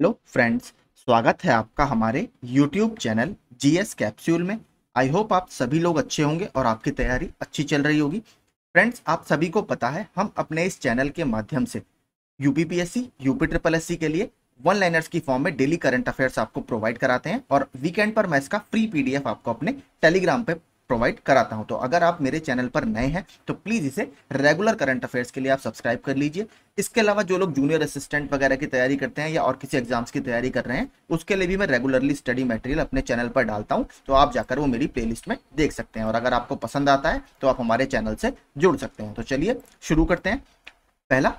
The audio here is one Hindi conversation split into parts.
हेलो फ्रेंड्स स्वागत है आपका हमारे यूट्यूब चैनल जीएस कैप्सूल में आई होप आप सभी लोग अच्छे होंगे और आपकी तैयारी अच्छी चल रही होगी फ्रेंड्स आप सभी को पता है हम अपने इस चैनल के माध्यम से यूपीपीएससी यूपी ट्रिपल सी के लिए वन लाइनर्स की फॉर्म में डेली करंट अफेयर्स आपको प्रोवाइड कराते हैं और वीकेंड पर मैं इसका फ्री एफ आपको अपने टेलीग्राम पर प्रोवाइड कराता हूं तो अगर आप मेरे चैनल पर नए हैं तो प्लीज़ इसे रेगुलर करंट अफेयर्स के लिए आप सब्सक्राइब कर लीजिए इसके अलावा जो लोग जूनियर असिस्टेंट वगैरह की तैयारी करते हैं या और किसी एग्जाम्स की तैयारी कर रहे हैं उसके लिए भी मैं रेगुलरली स्टडी मटेरियल अपने चैनल पर डालता हूँ तो आप जाकर वो मेरी प्लेलिस्ट में देख सकते हैं और अगर आपको पसंद आता है तो आप हमारे चैनल से जुड़ सकते हैं तो चलिए शुरू करते हैं पहला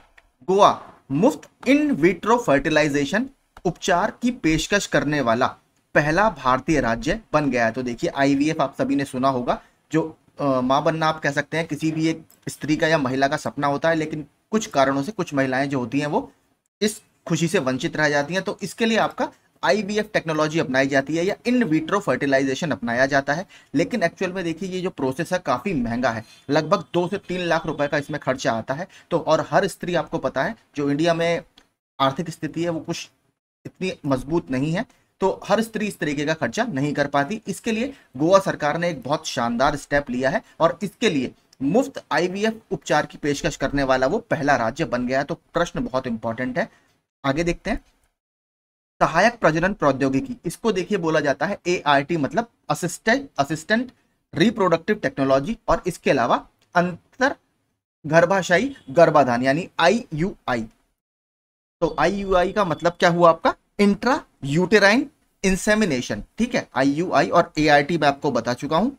गोवा मुफ्त इन विट्रो फर्टिलाइजेशन उपचार की पेशकश करने वाला पहला भारतीय राज्य बन गया है तो देखिए आईवीएफ आप सभी ने सुना होगा जो माँ बनना आप कह सकते हैं किसी भी एक स्त्री का या महिला का सपना होता है लेकिन कुछ कारणों से कुछ महिलाएं जो होती हैं वो इस खुशी से वंचित रह जाती हैं तो इसके लिए आपका आईवीएफ टेक्नोलॉजी अपनाई जाती है या इन विट्रो फर्टिलाइजेशन अपनाया जाता है लेकिन एक्चुअल में देखिए ये जो प्रोसेस है काफ़ी महंगा है लगभग दो से तीन लाख रुपए का इसमें खर्चा आता है तो और हर स्त्री आपको पता है जो इंडिया में आर्थिक स्थिति है वो कुछ इतनी मजबूत नहीं है तो हर स्त्री इस तरीके का खर्चा नहीं कर पाती इसके लिए गोवा सरकार ने एक बहुत शानदार स्टेप लिया है और इसके लिए मुफ्त आईवीएफ उपचार की पेशकश करने वाला वो पहला राज्य बन गया तो प्रश्न बहुत इंपॉर्टेंट है आगे देखते हैं सहायक प्रजनन प्रौद्योगिकी इसको देखिए बोला जाता है ए मतलब असिस्टेंट असिस्टेंट रिप्रोडक्टिव टेक्नोलॉजी और इसके अलावा अंतर गर्भाशायी गर्भाधान यानी आई तो आई का मतलब क्या हुआ आपका इंट्रा यूटेराइन इंसेमिनेशन ठीक है आईयूआई और एआईटी मैं आपको बता चुका हूं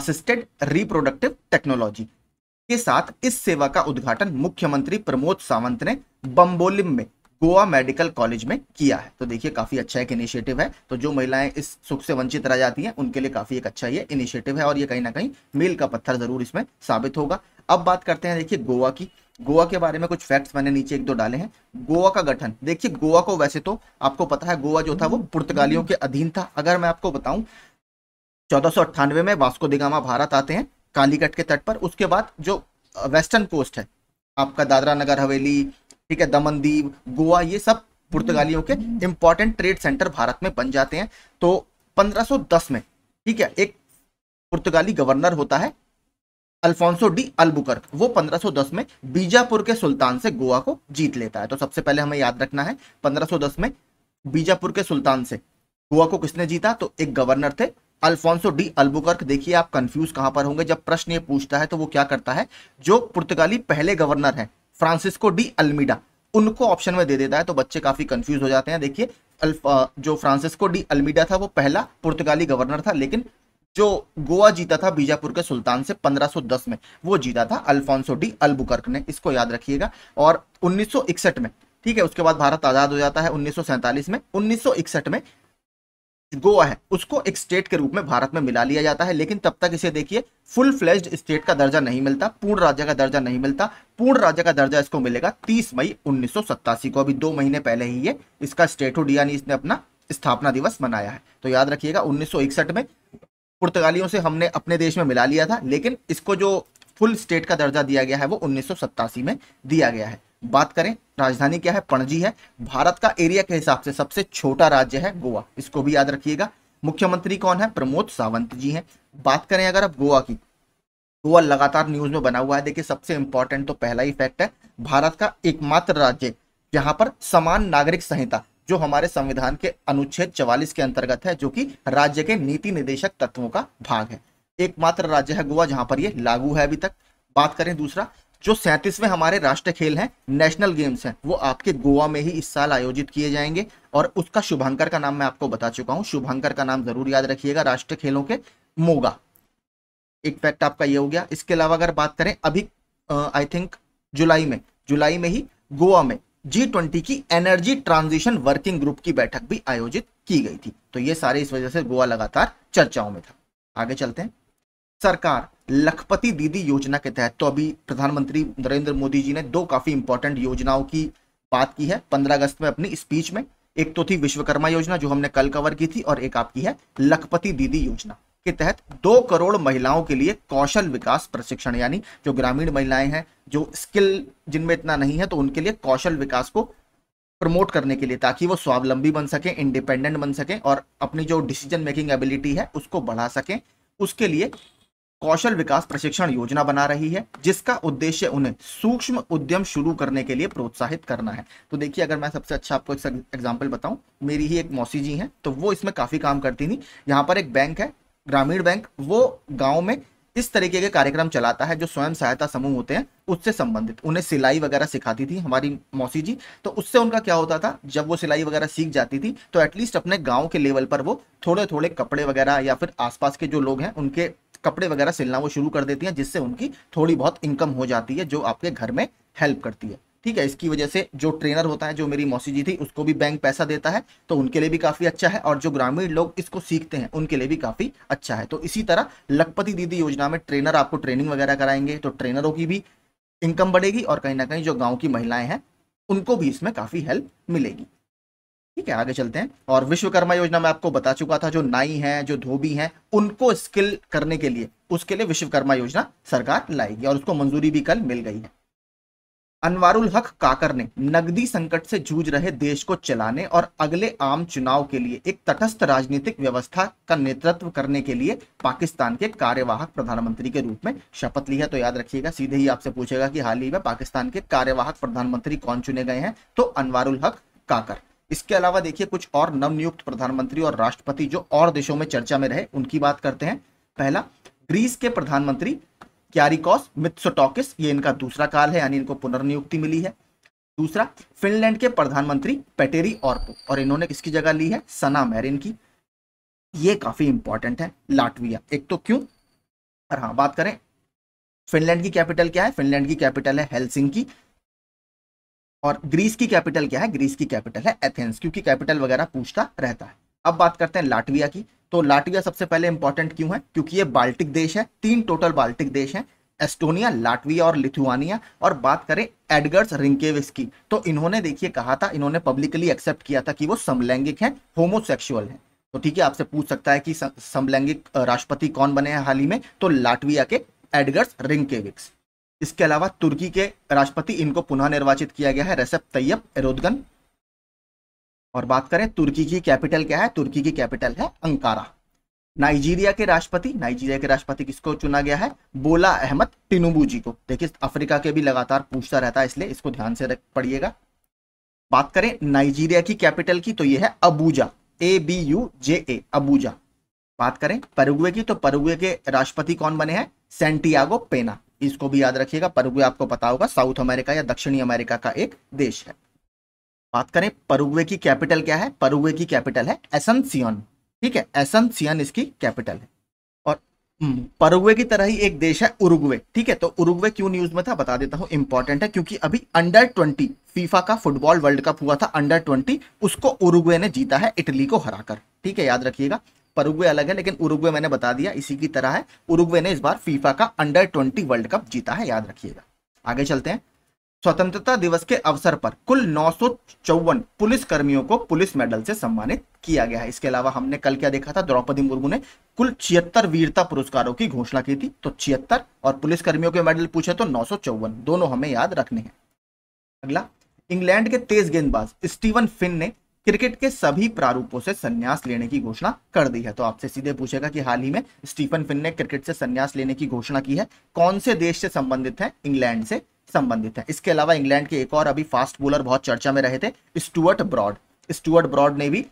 असिस्टेड रिप्रोडक्टिव टेक्नोलॉजी के साथ इस सेवा का उद्घाटन मुख्यमंत्री प्रमोद सावंत ने बम्बोलिम में गोवा मेडिकल कॉलेज में किया है तो देखिए काफी अच्छा एक इनिशिएटिव है तो जो महिलाएं इस सुख से वंचित रह जाती हैं उनके लिए काफी एक अच्छा ये इनिशिएटिव है और ये कहीं ना कहीं मेल का पत्थर जरूर इसमें साबित होगा अब बात करते हैं देखिए गोवा की गोवा के बारे में कुछ फैक्ट्स मैंने नीचे एक दो डाले हैं गोवा का गठन देखिए गोवा को वैसे तो आपको पता है गोवा जो था वो पुर्तगालियों के अधीन था अगर मैं आपको बताऊं चौदह में वास्को दिगामा भारत आते हैं कालीकट के तट पर उसके बाद जो वेस्टर्न कोस्ट है आपका दादरा नगर हवेली ठीक है दमनदीप गोवा ये सब पुर्तगालियों के इंपॉर्टेंट ट्रेड सेंटर भारत में बन जाते हैं तो 1510 में ठीक है एक पुर्तगाली गवर्नर होता है अल्फोंसो डी अल्बुकर्क वो 1510 में बीजापुर के सुल्तान से गोवा को जीत लेता है तो सबसे पहले हमें याद रखना है 1510 में बीजापुर के सुल्तान से गोवा को किसने जीता तो एक गवर्नर थे अल्फोंसो डी अल्बुकर्क देखिए आप कंफ्यूज कहां पर होंगे जब प्रश्न ये पूछता है तो वो क्या करता है जो पुर्तगाली पहले गवर्नर है फ्रांसिस्को डी अल्मीडा उनको ऑप्शन में दे देता है तो बच्चे काफी कंफ्यूज हो जाते हैं देखिए जो फ्रांसिस्को डी अल्मीडा था वो पहला पुर्तगाली गवर्नर था लेकिन जो गोवा जीता था बीजापुर के सुल्तान से 1510 में वो जीता था अल्फोंसो डी अल्बुकर्क ने इसको याद रखिएगा और 1961 में ठीक है उसके बाद भारत आज़ाद हो जाता है 1947 में 1961 में गोवा है उसको एक स्टेट के रूप में भारत में मिला लिया जाता है लेकिन तब तक इसे देखिए फुल फ्लेज्ड स्टेट का दर्जा नहीं मिलता पूर्ण राज्य का दर्जा नहीं मिलता पूर्ण राज्य का दर्जा इसको मिलेगा 30 मई उन्नीस को अभी दो महीने पहले ही ये इसका स्टेट ऑफ इसने अपना स्थापना दिवस मनाया है तो याद रखिएगा 1961 में पुर्तगालियों से हमने अपने देश में मिला लिया था लेकिन इसको जो फुल स्टेट का दर्जा दिया गया है वो उन्नीस में दिया गया है बात करें राजधानी क्या है पणजी है भारत का एरिया के हिसाब से सबसे छोटा राज्य है गोवा इसको भी याद रखिएगा मुख्यमंत्री कौन है प्रमोद सावंत जी हैं बात करें अगर आप गोवा की गोवा लगातार न्यूज में बना हुआ है देखिए सबसे इंपॉर्टेंट तो पहला ही फैक्ट है भारत का एकमात्र राज्य जहां पर समान नागरिक संहिता जो हमारे संविधान के अनुच्छेद 44 के अंतर्गत है जो कि राज्य के नीति निदेशक तत्वों का भाग है एकमात्र राज्य है गोवा जहां पर यह लागू है अभी तक बात करें दूसरा जो सैंतीसवें हमारे राष्ट्र खेल हैं नेशनल गेम्स हैं वो आपके गोवा में ही इस साल आयोजित किए जाएंगे और उसका शुभंकर का नाम मैं आपको बता चुका हूं शुभंकर का नाम जरूर याद रखिएगा राष्ट्रीय खेलों के मोगा एक फैक्ट आपका ये हो गया इसके अलावा अगर बात करें अभी आई थिंक जुलाई में जुलाई में ही गोवा में जी ट्वेंटी की एनर्जी ट्रांजिशन वर्किंग ग्रुप की बैठक भी आयोजित की गई थी तो ये सारे इस वजह से गोवा लगातार चर्चाओं में था आगे चलते हैं सरकार लखपति दीदी योजना के तहत तो अभी प्रधानमंत्री नरेंद्र मोदी जी ने दो काफी इंपॉर्टेंट योजनाओं की बात की है पंद्रह अगस्त में अपनी स्पीच में एक तो थी विश्वकर्मा योजना जो हमने कल कवर की थी और एक आपकी है लखपति दीदी योजना के तहत दो करोड़ महिलाओं के लिए कौशल विकास प्रशिक्षण यानी जो ग्रामीण महिलाएं हैं जो स्किल जिनमें इतना नहीं है तो उनके लिए कौशल विकास को प्रमोट करने के लिए ताकि वो स्वावलंबी बन सकें इंडिपेंडेंट बन सकें और अपनी जो डिसीजन मेकिंग एबिलिटी है उसको बढ़ा सकें उसके लिए कौशल विकास प्रशिक्षण योजना बना रही है जिसका उद्देश्य उन्हें सूक्ष्म उद्यम शुरू करने के लिए प्रोत्साहित करना है तो देखिए अगर मैं सबसे अच्छा आपको एग्जाम्पल बताऊं मेरी ही एक मौसी जी हैं तो वो इसमें काफ़ी काम करती थी यहाँ पर एक बैंक है ग्रामीण बैंक वो गाँव में इस तरीके के कार्यक्रम चलाता है जो स्वयं सहायता समूह होते हैं उससे संबंधित उन्हें सिलाई वगैरह सिखाती थी हमारी मौसी जी तो उससे उनका क्या होता था जब वो सिलाई वगैरह सीख जाती थी तो एटलीस्ट अपने गांव के लेवल पर वो थोड़े थोड़े कपड़े वगैरह या फिर आसपास के जो लोग हैं उनके कपड़े वगैरह सिलना वो शुरू कर देती हैं जिससे उनकी थोड़ी बहुत इनकम हो जाती है जो आपके घर में हेल्प करती है ठीक है इसकी वजह से जो ट्रेनर होता है जो मेरी मौसी जी थी उसको भी बैंक पैसा देता है तो उनके लिए भी काफ़ी अच्छा है और जो ग्रामीण लोग इसको सीखते हैं उनके लिए भी काफ़ी अच्छा है तो इसी तरह लखपति दीदी योजना में ट्रेनर आपको ट्रेनिंग वगैरह कराएंगे तो ट्रेनरों की भी इनकम बढ़ेगी और कहीं ना कहीं जो गाँव की महिलाएं हैं उनको भी इसमें काफ़ी हेल्प मिलेगी ठीक है आगे चलते हैं और विश्वकर्मा योजना में आपको बता चुका था जो नाई हैं जो धोबी हैं उनको स्किल करने के लिए उसके लिए विश्वकर्मा योजना सरकार लाएगी और उसको मंजूरी भी कल मिल गई है अनवारुल हक काकर ने नगदी संकट से जूझ रहे देश को चलाने और अगले आम चुनाव के लिए एक तटस्थ राजनीतिक व्यवस्था का नेतृत्व करने के लिए पाकिस्तान के कार्यवाहक प्रधानमंत्री के रूप में शपथ ली है तो याद रखिएगा सीधे ही आपसे पूछेगा कि हाल ही में पाकिस्तान के कार्यवाहक प्रधानमंत्री कौन चुने गए हैं तो अनवारुल हक काकर इसके अलावा देखिए कुछ और नवनियुक्त प्रधानमंत्री और राष्ट्रपति जो और देशों में चर्चा में रहे उनकी बात करते हैं पहला ग्रीस के प्रधानमंत्री क्यारिकॉस मित्सोटॉकिस ये इनका दूसरा काल है यानी इनको पुनर्नियुक्ति मिली है दूसरा फिनलैंड के प्रधानमंत्री पेटेरी ऑर्पो और इन्होंने किसकी जगह ली है सना मैरिन की ये काफी इंपॉर्टेंट है लाटविया एक तो क्यों और हाँ बात करें फिनलैंड की कैपिटल क्या है फिनलैंड की कैपिटल है हेलसिंग और ग्रीस की कैपिटल क्या है ग्रीस की कैपिटल है एथेंस क्योंकि कैपिटल वगैरह पूछता रहता है अब बात करते हैं लाटविया की तो लाटविया सबसे पहले इंपॉर्टेंट क्यों है क्योंकि ये बाल्टिक देश है तीन टोटल बाल्टिक देश हैं एस्टोनिया लाटविया और लिथुआनिया और बात करें एडगर्स रिंकेविस की तो इन्होंने देखिए कहा था इन्होंने पब्लिकली एक्सेप्ट किया था कि वो समलैंगिक हैं होमोसेक्सुअल हैं तो ठीक है आपसे पूछ सकता है कि समलैंगिक राष्ट्रपति कौन बने हैं हाल ही में तो लाटविया के एडगर्स रिंकेविक्स इसके अलावा तुर्की के राष्ट्रपति इनको पुनः निर्वाचित किया गया है रेसेप तैयब एरोदगन और बात करें तुर्की की कैपिटल क्या है तुर्की की कैपिटल है अंकारा नाइजीरिया के राष्ट्रपति नाइजीरिया के राष्ट्रपति किसको चुना गया है बोला अहमद टिनुबू जी को देखिए अफ्रीका के भी लगातार पूछता रहता है इसलिए इसको ध्यान से पड़िएगा बात करें नाइजीरिया की कैपिटल की तो यह है Abuja A B U J A Abuja बात करें परुगुए की तो परुगुए के राष्ट्रपति कौन बने हैं सेंटियागो पेना इसको भी याद रखिएगा परुगुए आपको पता होगा साउथ अमेरिका या दक्षिणी अमेरिका का एक देश है बात करें परुग्वे की कैपिटल क्या है परुग्वे की कैपिटल है एसनसियन ठीक है एसनसियन इसकी कैपिटल है और हम्म। परुग्वे की तरह ही एक देश है उरुग्वे ठीक है तो उरुग्वे क्यों न्यूज में था बता देता हूं इंपॉर्टेंट है क्योंकि अभी अंडर ट्वेंटी फीफा का फुटबॉल वर्ल्ड कप हुआ था अंडर ट्वेंटी उसको उरुग्वे ने जीता है इटली को हराकर ठीक है याद रखिएगा परुग्वे अलग है लेकिन उरुग्वे मैंने बता दिया इसी की तरह है उरुग्वे ने इस बार फीफा का अंडर ट्वेंटी वर्ल्ड कप जीता है याद रखिएगा आगे चलते हैं स्वतंत्रता दिवस के अवसर पर कुल नौ पुलिस कर्मियों को पुलिस मेडल से सम्मानित किया गया है इसके अलावा हमने कल क्या देखा था द्रौपदी मुर्मू ने कुल छिहत्तर वीरता पुरस्कारों की घोषणा की थी तो छिहत्तर और पुलिस कर्मियों के मेडल पूछे तो नौ दोनों हमें याद रखने हैं अगला इंग्लैंड के तेज गेंदबाज स्टीवन फिन ने क्रिकेट के सभी प्रारूपों से संन्यास लेने की घोषणा कर दी है तो आपसे सीधे पूछेगा कि हाल ही में स्टीफन फिन ने क्रिकेट से संन्यास लेने की घोषणा की है कौन से देश से संबंधित है इंग्लैंड से संबंधित है इसके अलावा इंग्लैंड के एक और अभी फास्ट बोलर बहुत चर्चा में रहे थे स्टुअर्ट ब्रॉड स्टुअर्ट ब्रॉड ने भी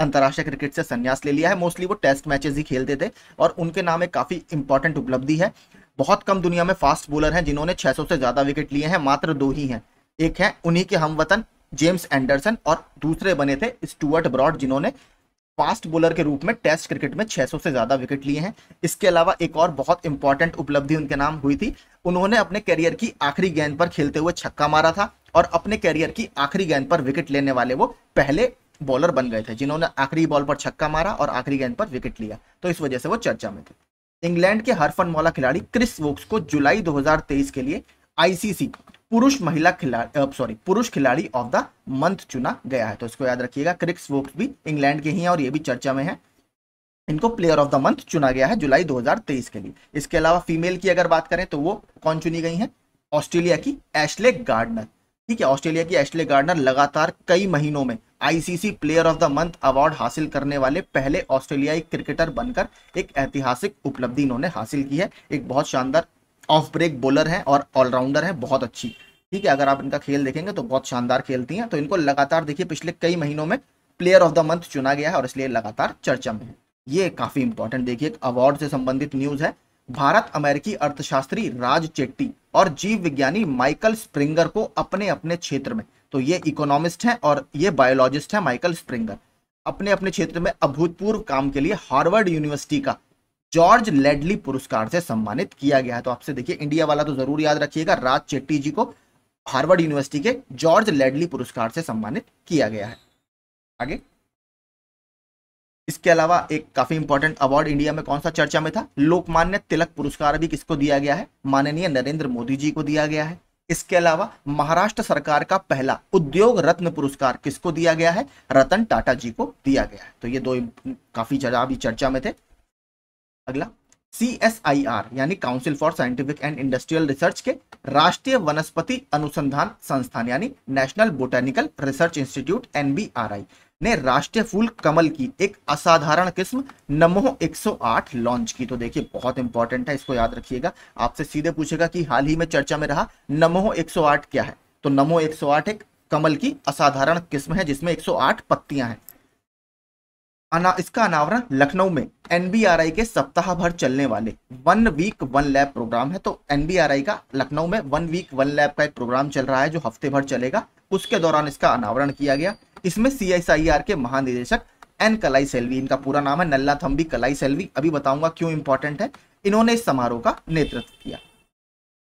अंतर्राष्ट्रीय क्रिकेट से संन्यास ले लिया है मोस्टली वो टेस्ट मैचेस ही खेलते थे और उनके नाम एक काफ़ी इंपॉर्टेंट उपलब्धि है बहुत कम दुनिया में फास्ट बोलर हैं जिन्होंने 600 से ज़्यादा विकेट लिए हैं मात्र दो ही हैं एक है उन्हीं के हम वतन जेम्स एंडरसन और दूसरे बने थे स्टुअर्ट ब्रॉड जिन्होंने फास्ट बॉलर के रूप में टेस्ट क्रिकेट में 600 से ज़्यादा विकेट लिए हैं इसके अलावा एक और बहुत इंपॉर्टेंट उपलब्धि उनके नाम हुई थी उन्होंने अपने करियर की आखिरी गेंद पर खेलते हुए छक्का मारा था और अपने करियर की आखिरी गेंद पर विकेट लेने वाले वो पहले बॉलर बन गए थे जिन्होंने आखिरी बॉल पर छक्का मारा और आखिरी गेंद पर विकेट लिया तो इस वजह से वो चर्चा में थे इंग्लैंड के हरफन मौला खिलाड़ी क्रिस वोक्स को जुलाई 2023 के लिए आईसीसी पुरुष महिला खिलाड़ी सॉरी पुरुष खिलाड़ी ऑफ द मंथ चुना गया है तो इसको याद रखिएगा क्रिक्स वोक्स भी इंग्लैंड के ही हैं और ये भी चर्चा में है इनको प्लेयर ऑफ द मंथ चुना गया है जुलाई 2023 के लिए इसके अलावा फीमेल की अगर बात करें तो वो कौन चुनी गई है ऑस्ट्रेलिया की एशले गार्डनर ठीक है ऑस्ट्रेलिया की एशले गार्डनर लगातार कई महीनों में ICC player of the month award हासिल करने वाले पहले ऑस्ट्रेलियाई क्रिकेटर बनकर एक ऐतिहासिक उपलब्धि इन्होंने हासिल की है एक बहुत शानदार ऑफ ब्रेक बॉलर है और ऑलराउंडर है बहुत अच्छी ठीक है अगर आप इनका खेल देखेंगे तो बहुत शानदार खेलती हैं तो इनको लगातार देखिए पिछले कई महीनों में प्लेयर ऑफ द मंथ चुना गया है और इसलिए लगातार चर्चा में है ये काफ़ी इंपॉर्टेंट देखिए एक अवार्ड से संबंधित न्यूज़ है भारत अमेरिकी अर्थशास्त्री राज चेट्टी और जीव विज्ञानी माइकल स्प्रिंगर को अपने अपने क्षेत्र में तो ये इकोनॉमिस्ट हैं और ये बायोलॉजिस्ट हैं माइकल स्प्रिंगर अपने अपने क्षेत्र में अभूतपूर्व काम के लिए हार्वर्ड यूनिवर्सिटी का जॉर्ज लेडली पुरस्कार से सम्मानित किया गया है तो आपसे देखिए इंडिया वाला तो जरूर याद रखिएगा राज चेट्टी जी को हार्वर्ड यूनिवर्सिटी के जॉर्ज लेडली पुरस्कार से सम्मानित किया गया है आगे इसके अलावा एक काफी इंपॉर्टेंट अवार्ड इंडिया में कौन सा चर्चा में था लोकमान्य तिलक पुरस्कार भी किसको दिया गया है माननीय नरेंद्र मोदी जी को दिया गया है इसके अलावा महाराष्ट्र सरकार का पहला उद्योग रत्न पुरस्कार किसको दिया गया है रतन टाटा जी को दिया गया है तो ये दो काफी ज्यादा अभी चर्चा में थे अगला सी एस आई आर यानी council for scientific and industrial research के राष्ट्रीय वनस्पति अनुसंधान संस्थान यानी national botanical research institute NBRI ने राष्ट्रीय फूल कमल की एक असाधारण किस्म नमो 108 लॉन्च की तो देखिए बहुत इंपॉर्टेंट है इसको याद रखिएगा आपसे सीधे पूछेगा कि हाल ही में चर्चा में रहा नमोह एक क्या है तो नमो एक एक कमल की असाधारण किस्म है जिसमें एक पत्तियां हैं अना, इसका अनावरण लखनऊ में एनबीआरआई के सप्ताह भर चलने वाले one week one lab program है तो एनबीआरआई का लखनऊ में वन वीक वन लैब का एक प्रोग्राम चल रहा है जो हफ्ते भर चलेगा उसके दौरान इसका अनावरण किया गया इसमें सीएसआईआर के महानिदेशक एन कलाई सेल्वी इनका पूरा नाम है नल्ला थम्बी कलाई सेल्वी अभी बताऊंगा क्यों इंपॉर्टेंट है इन्होंने इस समारोह का नेतृत्व किया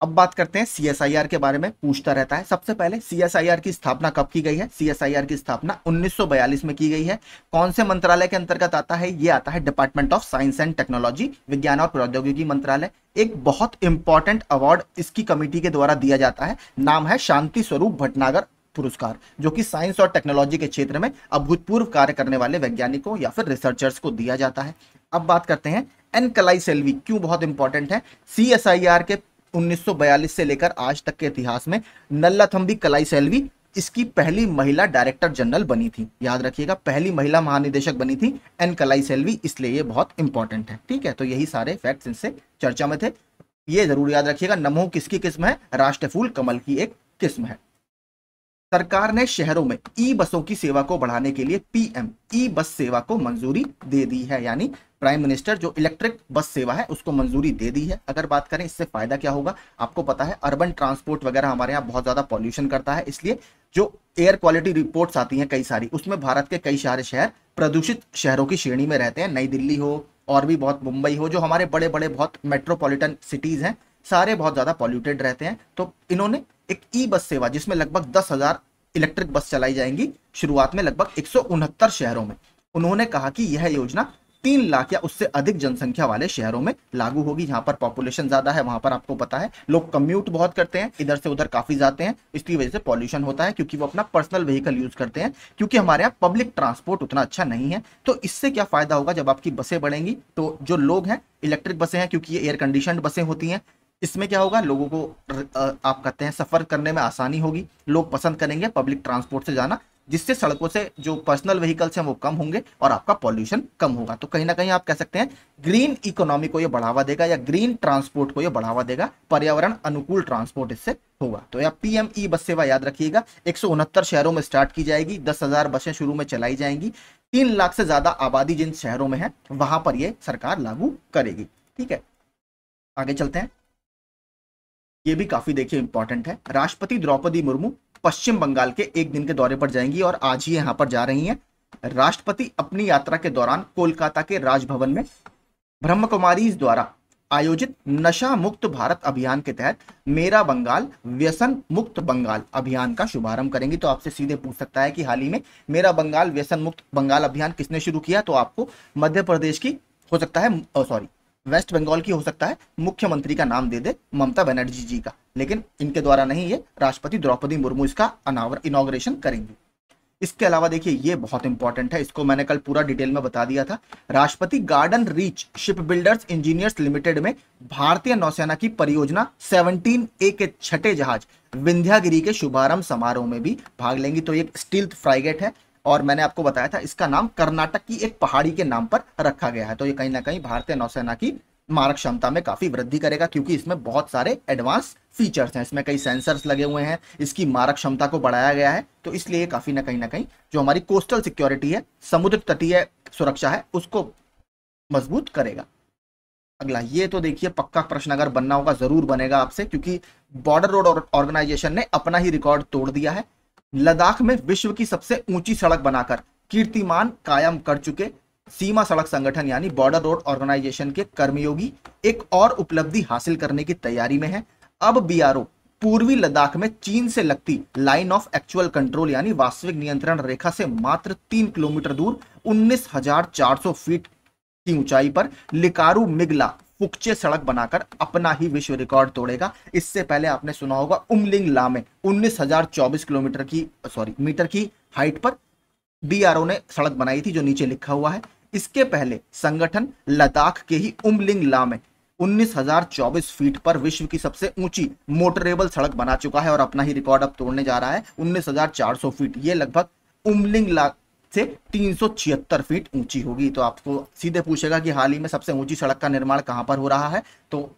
अब बात करते हैं सीएसआईआर के बारे में पूछता रहता है सबसे पहले सीएसआईआर की स्थापना कब की गई है सीएसआईआर की स्थापना 1942 में की गई है कौन से मंत्रालय के अंतर्गत आता है ये आता है department of science and technology विज्ञान और प्रौद्योगिकी मंत्रालय एक बहुत इंपॉर्टेंट अवार्ड इसकी कमेटी के द्वारा दिया जाता है नाम है शांति स्वरूप भटनागर पुरस्कार जो कि साइंस और टेक्नोलॉजी के क्षेत्र में अभूतपूर्व कार्य करने वाले वैज्ञानिकों या फिर रिसर्चर्स को दिया जाता है अब बात करते हैं एनकलाई सेल्वी क्यों बहुत इंपॉर्टेंट है सीएसआईआर के 1942 से लेकर आज तक के इतिहास में नल्लाथम्बी कलाई सेल्वी इसकी पहली महिला डायरेक्टर जनरल बनी थी याद रखिएगा पहली महिला महानिदेशक बनी थी एन कलाई सेल्वी इसलिए ये बहुत इंपॉर्टेंट है ठीक है तो यही सारे फैक्ट इनसे चर्चा में थे ये जरूर याद रखिएगा नमो किसकी किस्म है राष्ट्र फूल कमल की एक किस्म है सरकार ने शहरों में ई बसों की सेवा को बढ़ाने के लिए पीएम ई बस सेवा को मंजूरी दे दी है यानी प्राइम मिनिस्टर जो इलेक्ट्रिक बस सेवा है उसको मंजूरी दे दी है अगर बात करें इससे फायदा क्या होगा आपको पता है अर्बन ट्रांसपोर्ट वगैरह हमारे यहाँ बहुत ज्यादा पॉल्यूशन करता है इसलिए जो एयर क्वालिटी रिपोर्ट्स आती हैं कई सारी उसमें भारत के कई सारे शहर प्रदूषित शहरों की श्रेणी में रहते हैं नई दिल्ली हो और भी बहुत मुंबई हो जो हमारे बड़े बड़े बहुत मेट्रोपोलिटन सिटीज़ हैं सारे बहुत ज़्यादा पॉल्यूटेड रहते हैं तो इन्होंने एक ई बस सेवा जिसमें लगभग दस हज़ार इलेक्ट्रिक बस चलाई जाएंगी शुरुआत में लगभग एक शहरों में उन्होंने कहा कि यह योजना तीन लाख या उससे अधिक जनसंख्या वाले शहरों में लागू होगी जहां पर पॉपुलेशन ज्यादा है वहां पर आपको पता है लोग कम्यूट बहुत करते हैं इधर से उधर काफी जाते हैं इसकी वजह से पॉल्यूशन होता है क्योंकि वो अपना पर्सनल व्हीकल यूज करते हैं क्योंकि हमारे यहाँ पब्लिक ट्रांसपोर्ट उतना अच्छा नहीं है तो इससे क्या फायदा होगा जब आपकी बसें बढ़ेंगी तो जो लोग हैं इलेक्ट्रिक बसें हैं क्योंकि ये एयर कंडीशन बसें होती हैं इसमें क्या होगा लोगों को आप कहते हैं सफ़र करने में आसानी होगी लोग पसंद करेंगे पब्लिक ट्रांसपोर्ट से जाना जिससे सड़कों से जो पर्सनल व्हीकल्स हैं वो कम होंगे और आपका पॉल्यूशन कम होगा तो कहीं ना कहीं आप कह सकते हैं ग्रीन इकोनॉमी को ये बढ़ावा देगा या ग्रीन ट्रांसपोर्ट को ये बढ़ावा देगा पर्यावरण अनुकूल ट्रांसपोर्ट इससे होगा तो या पीएम ई बस सेवा याद रखिएगा एक शहरों में स्टार्ट की जाएगी दस हजार बसें शुरू में चलाई जाएंगी तीन लाख से ज्यादा आबादी जिन शहरों में है वहां पर यह सरकार लागू करेगी ठीक है आगे चलते हैं ये भी काफी देखिए इंपॉर्टेंट है राष्ट्रपति द्रौपदी मुर्मू पश्चिम बंगाल के एक दिन के दौरे पर जाएंगी और आज ही यहां पर जा रही हैं राष्ट्रपति अपनी यात्रा के दौरान कोलकाता के राजभवन में ब्रह्म कुमारी द्वारा आयोजित नशा मुक्त भारत अभियान के तहत मेरा बंगाल व्यसन मुक्त बंगाल अभियान का शुभारंभ करेंगी तो आपसे सीधे पूछ सकता है कि हाल ही में मेरा बंगाल व्यसन मुक्त बंगाल अभियान किसने शुरू किया तो आपको मध्य प्रदेश की हो सकता है सॉरी वेस्ट बंगाल की हो सकता है मुख्यमंत्री का नाम दे दे ममता बनर्जी जी का लेकिन इनके द्वारा नहीं ये राष्ट्रपति द्रौपदी मुर्मू इसका अनावर इनाग्रेशन करेंगे इसके अलावा देखिए ये बहुत इंपॉर्टेंट है इसको मैंने कल पूरा डिटेल में बता दिया था राष्ट्रपति garden reach ship builders engineers limited में भारतीय नौसेना की परियोजना 17 ए के छठे जहाज विंध्यागिरी के शुभारंभ समारोह में भी भाग लेंगी तो एक स्टील फ्राइगेट है और मैंने आपको बताया था इसका नाम कर्नाटक की एक पहाड़ी के नाम पर रखा गया है तो ये कहीं ना कहीं भारतीय नौसेना की मारक क्षमता में काफी वृद्धि करेगा क्योंकि इसमें बहुत सारे एडवांस फीचर्स हैं इसमें कई सेंसर्स लगे हुए हैं इसकी मारक क्षमता को बढ़ाया गया है तो इसलिए काफी ना कहीं ना कहीं जो हमारी कोस्टल सिक्योरिटी है समुद्र तटीय सुरक्षा है उसको मजबूत करेगा अगला ये तो देखिए पक्का प्रश्न अगर बनना होगा जरूर बनेगा आपसे क्योंकि बॉर्डर रोड ऑर्गेनाइजेशन ने अपना ही रिकॉर्ड तोड़ दिया है लद्दाख में विश्व की सबसे ऊंची सड़क बनाकर कीर्तिमान कायम कर चुके सीमा सड़क संगठन यानी बॉर्डर रोड ऑर्गेनाइजेशन के कर्मयोगी एक और उपलब्धि हासिल करने की तैयारी में है अब बी पूर्वी लद्दाख में चीन से लगती लाइन ऑफ एक्चुअल कंट्रोल यानी वास्तविक नियंत्रण रेखा से मात्र तीन किलोमीटर दूर 19,400 फीट की ऊंचाई पर लिकारू मिगला फुकचे सड़क बनाकर अपना ही विश्व रिकॉर्ड तोड़ेगा इससे पहले आपने सुना होगा उमलिंग ला में उन्नीस किलोमीटर की सॉरी मीटर की हाइट पर बीआरओ ने सड़क बनाई थी जो नीचे लिखा हुआ है इसके पहले संगठन लद्दाख के ही उमलिंग ला में चौबीस फीट पर विश्व की सबसे ऊंची मोटरेबल सड़क बना चुका है और अपना ही रिकॉर्ड अब तोड़ने जा रहा है सौ फीट ये लगभग उमलिंग ला से तीन फीट ऊंची होगी तो आपको सीधे पूछेगा कि हाल ही में सबसे ऊंची सड़क का निर्माण कहां पर हो रहा है तो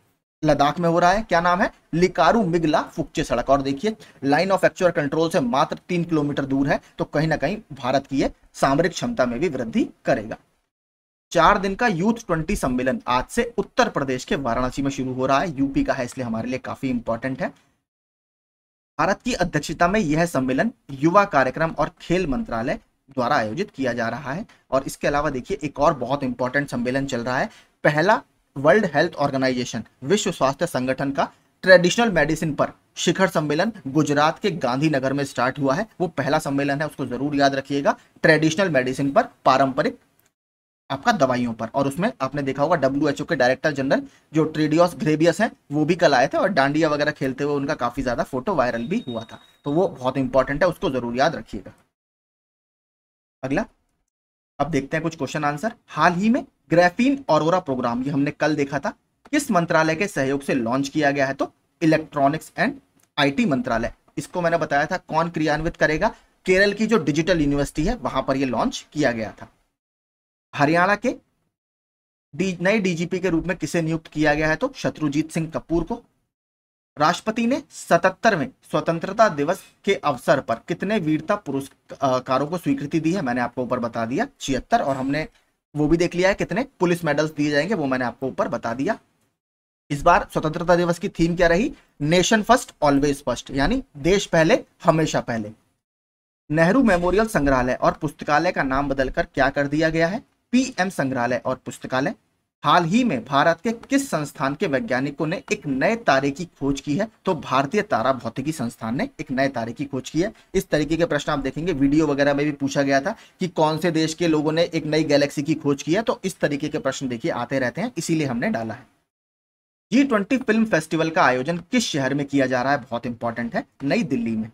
लद्दाख में हो रहा है क्या नाम है लिकारू मिगला फुक्चे सड़क और देखिए लाइन ऑफ एक्चुअल कंट्रोल से मात्र तीन किलोमीटर दूर है तो कहीं ना कहीं भारत की यह सामरिक क्षमता में भी वृद्धि करेगा चार दिन का यूथ ट्वेंटी सम्मेलन आज से उत्तर प्रदेश के वाराणसी में शुरू हो रहा है यूपी का है इसलिए हमारे लिए काफी इंपॉर्टेंट है भारत की अध्यक्षता में यह सम्मेलन युवा कार्यक्रम और खेल मंत्रालय द्वारा आयोजित किया जा रहा है और इसके अलावा देखिए एक और बहुत इंपॉर्टेंट सम्मेलन चल रहा है पहला वर्ल्ड हेल्थ ऑर्गेनाइजेशन विश्व स्वास्थ्य संगठन का ट्रेडिशनल मेडिसिन पर शिखर सम्मेलन गुजरात के गांधीनगर में स्टार्ट हुआ है वो पहला सम्मेलन है उसको जरूर याद रखिएगा ट्रेडिशनल मेडिसिन पर पारंपरिक आपका दवाइयों पर और उसमें आपने देखा होगा डब्ल्यू के डायरेक्टर जनरल जो ट्रेडियोस ग्रेबियस हैं वो भी कल आए थे और डांडिया वगैरह खेलते हुए उनका काफी ज्यादा फोटो वायरल भी हुआ था तो वो बहुत इंपॉर्टेंट है उसको जरूर याद रखिएगा अगला अब देखते हैं कुछ क्वेश्चन आंसर हाल ही में ग्रेफीन और प्रोग्राम ये हमने कल देखा था किस मंत्रालय के सहयोग से लॉन्च किया गया है तो इलेक्ट्रॉनिक्स एंड आईटी मंत्रालय इसको मैंने बताया था कौन क्रियान्वित करेगा केरल की जो डिजिटल यूनिवर्सिटी है वहां पर यह लॉन्च किया गया था हरियाणा के डी, नए डीजीपी के रूप में किसे नियुक्त किया गया है तो शत्रुजीत सिंह कपूर को राष्ट्रपति ने सतहत्तरवें स्वतंत्रता दिवस के अवसर पर कितने वीरता पुरस्कारों को स्वीकृति दी है मैंने आपको ऊपर बता दिया छिहत्तर और हमने वो भी देख लिया है कितने पुलिस मेडल्स दिए जाएंगे वो मैंने आपको ऊपर बता दिया इस बार स्वतंत्रता दिवस की थीम क्या रही नेशन फर्स्ट ऑलवेज फर्स्ट यानी देश पहले हमेशा पहले नेहरू मेमोरियल संग्रहालय और पुस्तकालय का नाम बदलकर क्या कर दिया गया है पीएम संग्रहालय और पुस्तकालय हाल ही में भारत के किस संस्थान के वैज्ञानिकों ने एक नए तारे की खोज की है तो भारतीय तारा भौतिकी संस्थान ने एक नए तारे की खोज की है इस तरीके के प्रश्न आप देखेंगे वीडियो वगैरह में भी पूछा गया था कि कौन से देश के लोगों ने एक नई गैलेक्सी की खोज की है तो इस तरीके के प्रश्न देखिए आते रहते हैं इसीलिए हमने डाला है जी ट्वेंटी फिल्म फेस्टिवल का आयोजन किस शहर में किया जा रहा है बहुत इंपॉर्टेंट है नई दिल्ली में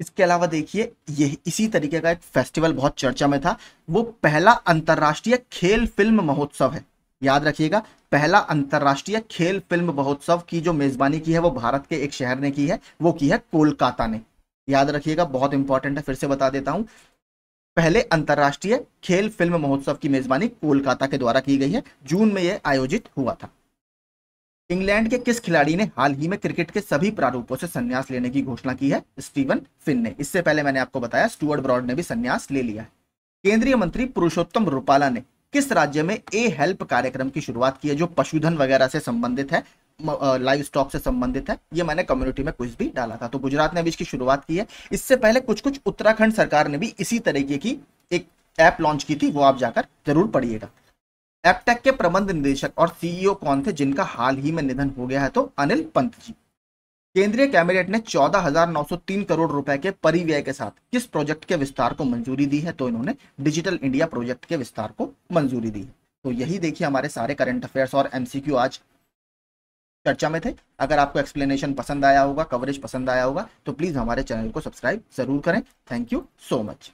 इसके अलावा देखिए ये इसी तरीके का एक फेस्टिवल बहुत चर्चा में था वो पहला अंतर्राष्ट्रीय खेल फिल्म महोत्सव है याद रखिएगा पहला अंतर्राष्ट्रीय खेल फिल्म महोत्सव की जो मेजबानी की है वो भारत के एक शहर ने की है वो की है कोलकाता ने याद रखिएगा बहुत इंपॉर्टेंट है फिर से बता देता हूं पहले अंतर्राष्ट्रीय खेल फिल्म महोत्सव की मेजबानी कोलकाता के द्वारा की गई है जून में यह आयोजित हुआ था इंग्लैंड के किस खिलाड़ी ने हाल ही में क्रिकेट के सभी प्रारूपों से संन्यास लेने की घोषणा की है स्टीवन फिन ने इससे पहले मैंने आपको बताया स्टुअर्ट ब्रॉड ने भी संन्यास ले लिया है केंद्रीय मंत्री पुरुषोत्तम रूपाला ने किस राज्य में ए हेल्प कार्यक्रम की शुरुआत की है जो पशुधन वगैरह से संबंधित है लाइव स्टॉक से संबंधित है ये मैंने कम्युनिटी में कुछ भी डाला था तो गुजरात ने अभी इसकी शुरुआत की है इससे पहले कुछ कुछ उत्तराखंड सरकार ने भी इसी तरीके की एक ऐप लॉन्च की थी वो आप जाकर जरूर पढ़िएगा एपटेक के प्रबंध निदेशक और सीईओ e कौन थे जिनका हाल ही में निधन हो गया है तो अनिल पंत जी केंद्रीय कैबिनेट ने 14,903 करोड़ रुपए के परिव्यय के साथ किस प्रोजेक्ट के विस्तार को मंजूरी दी है तो इन्होंने डिजिटल इंडिया प्रोजेक्ट के विस्तार को मंजूरी दी है तो यही देखिए हमारे सारे करंट अफेयर्स और एमसीक्यू आज चर्चा में थे अगर आपको एक्सप्लेनेशन पसंद आया होगा कवरेज पसंद आया होगा तो प्लीज़ हमारे चैनल को सब्सक्राइब जरूर करें थैंक यू सो मच